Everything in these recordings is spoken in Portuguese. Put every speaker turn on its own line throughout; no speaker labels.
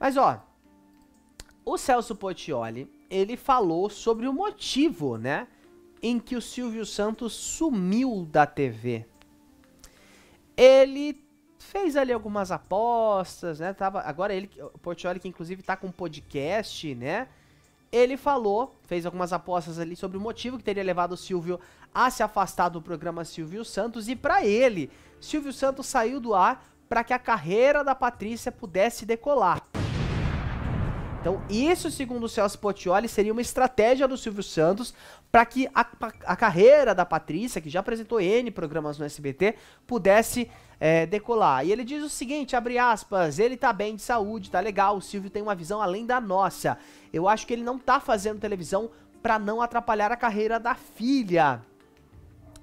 Mas ó, o Celso Portioli, ele falou sobre o motivo, né, em que o Silvio Santos sumiu da TV. Ele fez ali algumas apostas, né? Tava, agora ele, o Portioli, que inclusive tá com um podcast, né? Ele falou, fez algumas apostas ali sobre o motivo que teria levado o Silvio a se afastar do programa Silvio Santos. E para ele, Silvio Santos saiu do ar para que a carreira da Patrícia pudesse decolar. Então, isso, segundo o Celso Potioli, seria uma estratégia do Silvio Santos para que a, a, carreira da Patrícia, que já apresentou N programas no SBT, pudesse é, decolar. E ele diz o seguinte, abre aspas, ele tá bem de saúde, tá legal, o Silvio tem uma visão além da nossa. Eu acho que ele não tá fazendo televisão para não atrapalhar a carreira da filha,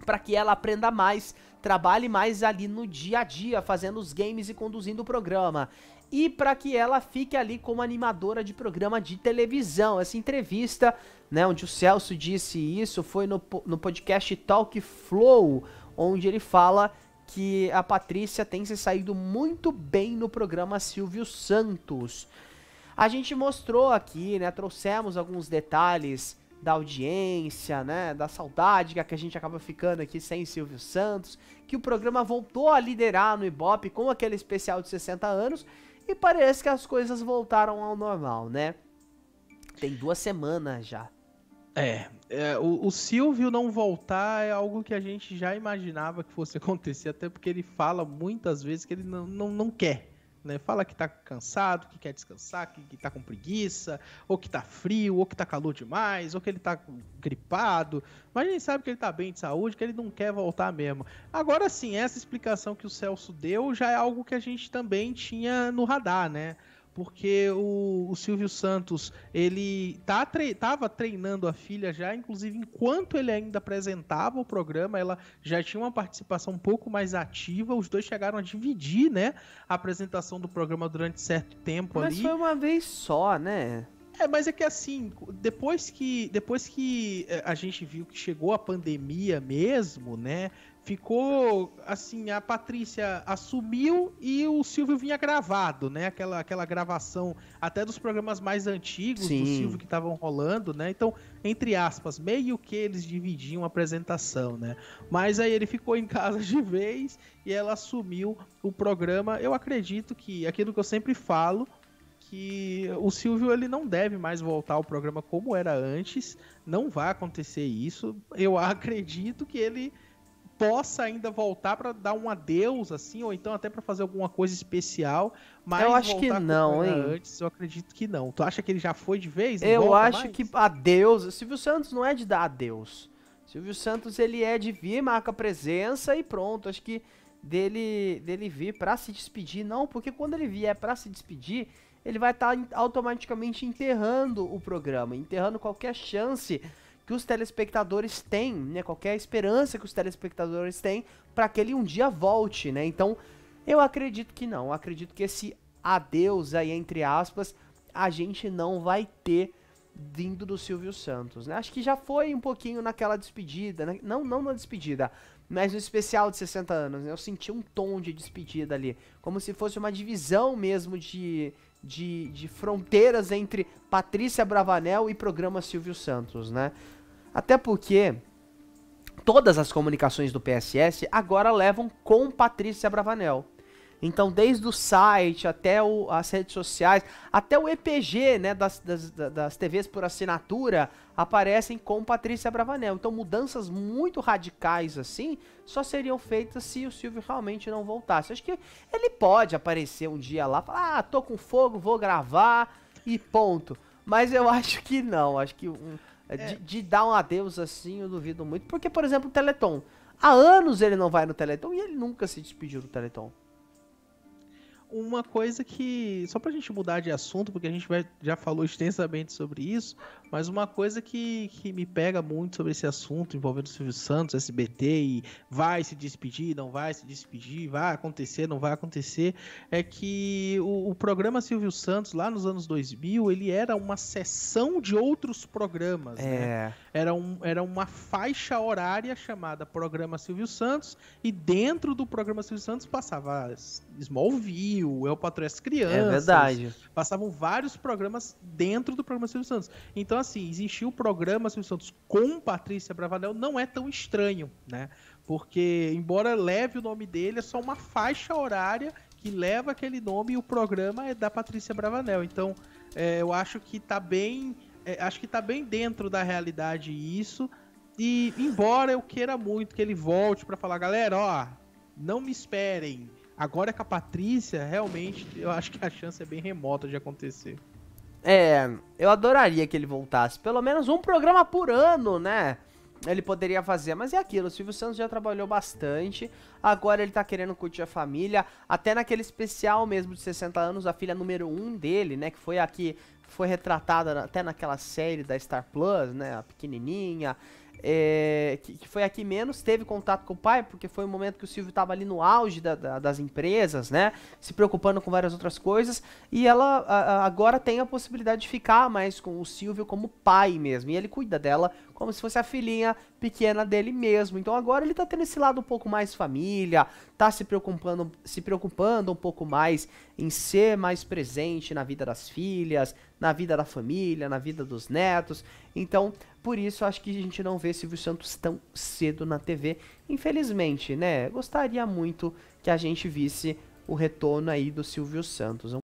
para que ela aprenda mais, trabalhe mais ali no dia a dia, fazendo os games e conduzindo o programa e para que ela fique ali como animadora de programa de televisão. Essa entrevista, né, onde o Celso disse isso, foi no, no podcast Talk Flow, onde ele fala que a Patrícia tem se saído muito bem no programa Silvio Santos. A gente mostrou aqui, né, trouxemos alguns detalhes da audiência, né, da saudade que a gente acaba ficando aqui sem Silvio Santos, que o programa voltou a liderar no Ibope com aquele especial de 60 anos e parece que as coisas voltaram ao normal, né? Tem duas semanas já.
É, é o, o, Silvio não voltar é algo que a gente já imaginava que fosse acontecer, até porque ele fala muitas vezes que ele não, não, não quer né? Fala que tá cansado, que quer descansar, que, que tá com preguiça, ou que tá frio, ou que tá calor demais, ou que ele tá gripado. Mas gente sabe que ele tá bem de saúde, que ele não quer voltar mesmo. Agora sim, essa explicação que o Celso deu já é algo que a gente também tinha no radar, né? porque o, o Silvio Santos ele tá tre tava treinando a filha já, inclusive enquanto ele ainda apresentava o programa, ela já tinha uma participação um pouco mais ativa. Os dois chegaram a dividir, né, a apresentação do programa durante certo tempo Mas ali. Mas foi uma vez só, né? É, mas é que assim, depois que, depois que eh, a gente viu que chegou a pandemia mesmo, né? Ficou assim, a Patrícia assumiu e o Silvio vinha gravado, né? Aquela, aquela gravação até dos programas mais antigos Sim. do Silvio que estavam rolando, né? Então, entre aspas, meio que eles dividiam a apresentação, né? Mas aí ele ficou em casa de vez e ela assumiu o programa. Eu acredito que aquilo que eu sempre falo, que o Silvio ele não deve mais voltar ao programa como era antes, não vai acontecer isso. Eu acredito que ele possa ainda voltar para dar um adeus assim, ou então até para fazer alguma coisa especial, mas eu acho que não, hein? Antes, eu acredito que não. Tu acha que ele já foi de vez? Eu acho mais? que adeus. Silvio
Santos não é de dar adeus. Silvio Santos ele é de vir, marca presença e pronto. Acho que dele dele vir para se despedir não, porque quando ele vier para se despedir, ele vai estar tá automaticamente enterrando o programa, enterrando qualquer chance que os telespectadores têm, né? Qualquer esperança que os telespectadores têm para que ele um dia volte, né? Então, eu acredito que não. Eu acredito que esse adeus aí entre aspas, a gente não vai ter vindo do Silvio Santos, né? Acho que já foi um pouquinho naquela despedida, né? não não na despedida, mas no especial de 60 anos, né? Eu senti um tom de despedida ali, como se fosse uma divisão mesmo de, de, de fronteiras entre Patrícia Bravanel e programa Silvio Santos, né? Até porque todas as comunicações do PSS agora levam com Patrícia Bravanel. Então, desde o site até o, as redes sociais, até o EPG né, das, das, das TVs por assinatura aparecem com Patrícia Bravanel. Então, mudanças muito radicais assim só seriam feitas se o Silvio realmente não voltasse. Acho que ele pode aparecer um dia lá, falar: ah, tô com fogo, vou gravar e ponto. Mas eu acho que não. Acho que um, é. de, é. de dar um adeus assim eu duvido muito. Porque, por exemplo, o Teleton. Há anos ele não vai no Teleton
e ele nunca se despediu do Teleton uma coisa que, só pra gente mudar de assunto, porque a gente já falou extensamente sobre isso, mas uma coisa que, que me pega muito sobre esse assunto envolvendo o Silvio Santos, SBT, e vai se despedir, não vai se despedir, vai acontecer, não vai acontecer, é que o, o programa Silvio Santos, lá nos anos 2000, ele era uma sessão de outros programas. Né? É. Né? Era, um, era uma faixa horária chamada Programa Silvio Santos, e dentro do programa Silvio Santos passava Smallville, El Patrões Crianças. É verdade. Passavam vários programas dentro do programa Silvio Santos. Então, então, assim, existir o programa Silvio Santos com Patrícia Bravanel não é tão estranho, né? Porque, embora leve o nome dele, é só uma faixa horária que leva aquele nome e o programa é da Patrícia Bravanel. Então, é, eu acho que tá bem. É, acho que tá bem dentro da realidade isso. E embora eu queira muito que ele volte para falar, galera, ó, não me esperem. Agora com a Patrícia, realmente, eu acho que a chance é bem remota de acontecer. É, eu adoraria que ele voltasse. Pelo menos um programa
por ano, né? Ele poderia fazer, mas é aquilo, o Silvio Santos já trabalhou bastante, agora ele tá querendo curtir a família, até naquele especial mesmo de 60 anos, a filha número 1 um dele, né, que foi aqui, foi retratada até naquela série da Star Plus, né, a pequenininha, é, que, que, foi aqui menos teve contato com o pai, porque foi o um momento que o Silvio estava ali no auge da, da, das empresas, né? Se preocupando com várias outras coisas. E ela a, a, agora tem a possibilidade de ficar mais com o Silvio como pai mesmo. E ele cuida dela como se fosse a filhinha pequena dele mesmo. Então agora ele tá tendo esse lado um pouco mais família, tá se preocupando, se preocupando um pouco mais em ser mais presente na vida das filhas, na vida da família, na vida dos netos. Então, por isso acho que a gente não vê Silvio Santos tão cedo na TV, infelizmente, né? Gostaria muito que a gente visse o retorno aí do Silvio Santos.